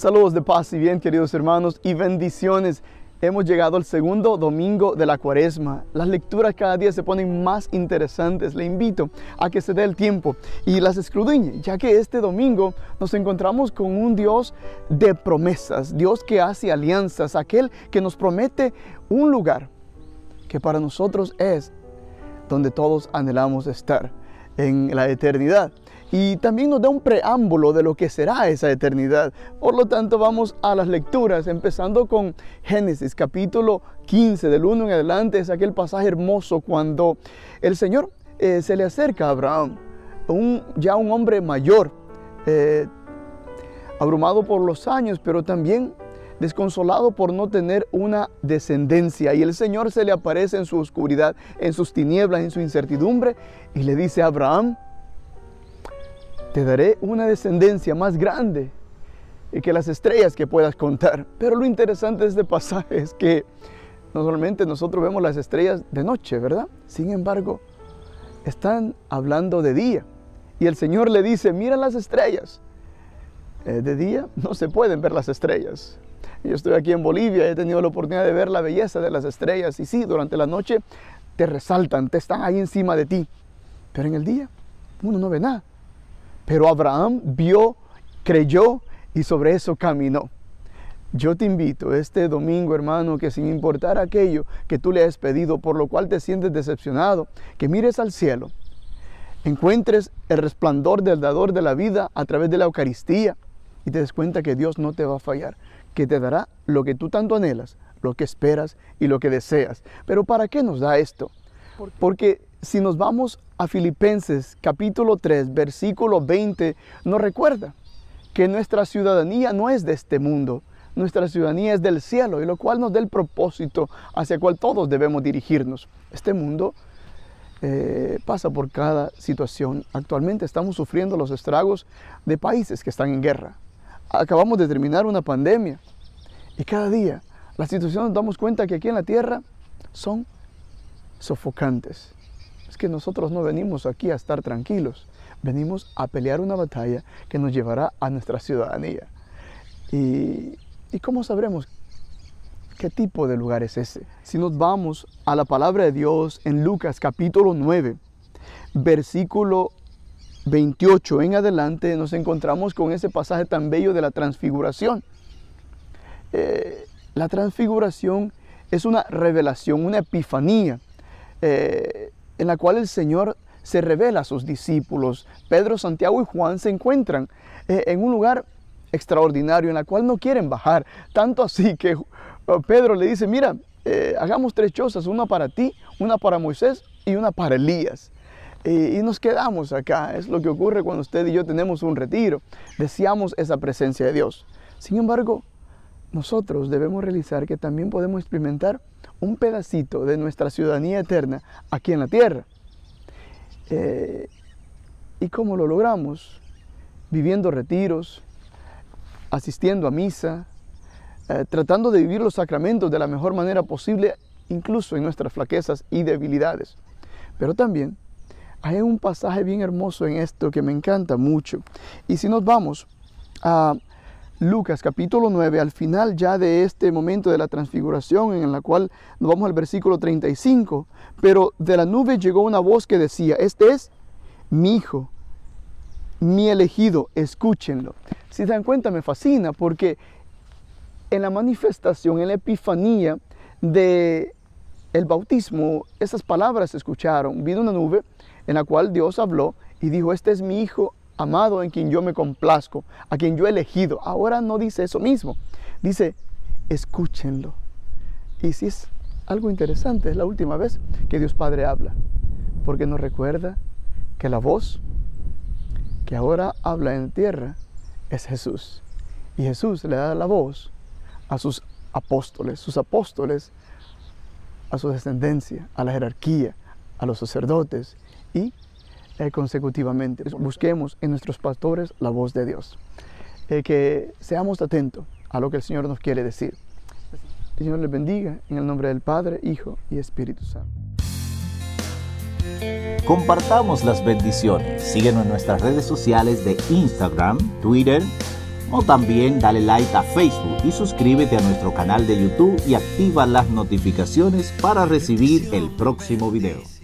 Saludos de paz y bien, queridos hermanos, y bendiciones. Hemos llegado al segundo domingo de la cuaresma. Las lecturas cada día se ponen más interesantes. Le invito a que se dé el tiempo y las escudriñe, ya que este domingo nos encontramos con un Dios de promesas, Dios que hace alianzas, aquel que nos promete un lugar que para nosotros es donde todos anhelamos estar en la eternidad y también nos da un preámbulo de lo que será esa eternidad. Por lo tanto, vamos a las lecturas, empezando con Génesis capítulo 15, del 1 en adelante, es aquel pasaje hermoso cuando el Señor eh, se le acerca a Abraham, ya un hombre mayor, eh, abrumado por los años, pero también desconsolado por no tener una descendencia. Y el Señor se le aparece en su oscuridad, en sus tinieblas, en su incertidumbre, y le dice a Abraham, te daré una descendencia más grande que las estrellas que puedas contar. Pero lo interesante de este pasaje es que normalmente nosotros vemos las estrellas de noche, ¿verdad? Sin embargo, están hablando de día. Y el Señor le dice, mira las estrellas. Eh, de día no se pueden ver las estrellas. Yo estoy aquí en Bolivia, he tenido la oportunidad de ver la belleza de las estrellas y sí, durante la noche te resaltan, te están ahí encima de ti. Pero en el día uno no ve nada. Pero Abraham vio, creyó y sobre eso caminó. Yo te invito este domingo, hermano, que sin importar aquello que tú le has pedido, por lo cual te sientes decepcionado, que mires al cielo, encuentres el resplandor del dador de la vida a través de la Eucaristía y te des cuenta que Dios no te va a fallar, que te dará lo que tú tanto anhelas, lo que esperas y lo que deseas. Pero ¿para qué nos da esto? Porque si nos vamos a Filipenses capítulo 3, versículo 20, nos recuerda que nuestra ciudadanía no es de este mundo, nuestra ciudadanía es del cielo, y lo cual nos da el propósito hacia el cual todos debemos dirigirnos. Este mundo eh, pasa por cada situación. Actualmente estamos sufriendo los estragos de países que están en guerra. Acabamos de terminar una pandemia y cada día las situaciones nos damos cuenta que aquí en la tierra son sofocantes es que nosotros no venimos aquí a estar tranquilos, venimos a pelear una batalla que nos llevará a nuestra ciudadanía. ¿Y, cómo sabremos qué tipo de lugar es ese? Si nos vamos a la palabra de Dios en Lucas capítulo 9, versículo 28 en adelante, nos encontramos con ese pasaje tan bello de la transfiguración. Eh, la transfiguración es una revelación, una epifanía. Eh, en la cual el Señor se revela a sus discípulos. Pedro, Santiago y Juan se encuentran eh, en un lugar extraordinario en la cual no quieren bajar. Tanto así que eh, Pedro le dice, mira, eh, hagamos tres chozas, una para ti, una para Moisés y una para Elías. y nos quedamos acá. Es lo que ocurre cuando usted y yo tenemos un retiro. Deseamos esa presencia de Dios. Sin embargo, nosotros debemos realizar que también podemos experimentar un pedacito de nuestra ciudadanía eterna aquí en la tierra. Eh, ¿Y cómo lo logramos? Viviendo retiros, asistiendo a misa, eh, tratando de vivir los sacramentos de la mejor manera posible, incluso en nuestras flaquezas y debilidades. Pero también hay un pasaje bien hermoso en esto que me encanta mucho. Y si nos vamos a Lucas capítulo 9, al final ya de este momento de la transfiguración en la cual nos vamos al versículo 35, pero de la nube llegó una voz que decía, este es mi hijo, mi elegido, escúchenlo. Si se dan cuenta, me fascina porque en la manifestación, en la epifanía de el bautismo, esas palabras se escucharon. Vino una nube en la cual Dios habló y dijo, este es mi hijo amado en quien yo me complazco, a quien yo he elegido. Ahora no dice eso mismo, dice, escúchenlo. Y si es algo interesante, es la última vez que Dios Padre habla, porque nos recuerda que la voz que ahora habla en tierra es Jesús. Y Jesús le da la voz a sus apóstoles, sus apóstoles a su descendencia, a la jerarquía, a los sacerdotes y eh, consecutivamente. Busquemos en nuestros pastores la voz de Dios. Eh, que seamos atentos a lo que el Señor nos quiere decir. El Señor les bendiga en el nombre del Padre, Hijo y Espíritu Santo. Compartamos las bendiciones. Síguenos en nuestras redes sociales de Instagram, Twitter o también dale like a Facebook y suscríbete a nuestro canal de YouTube y activa las notificaciones para recibir el próximo video.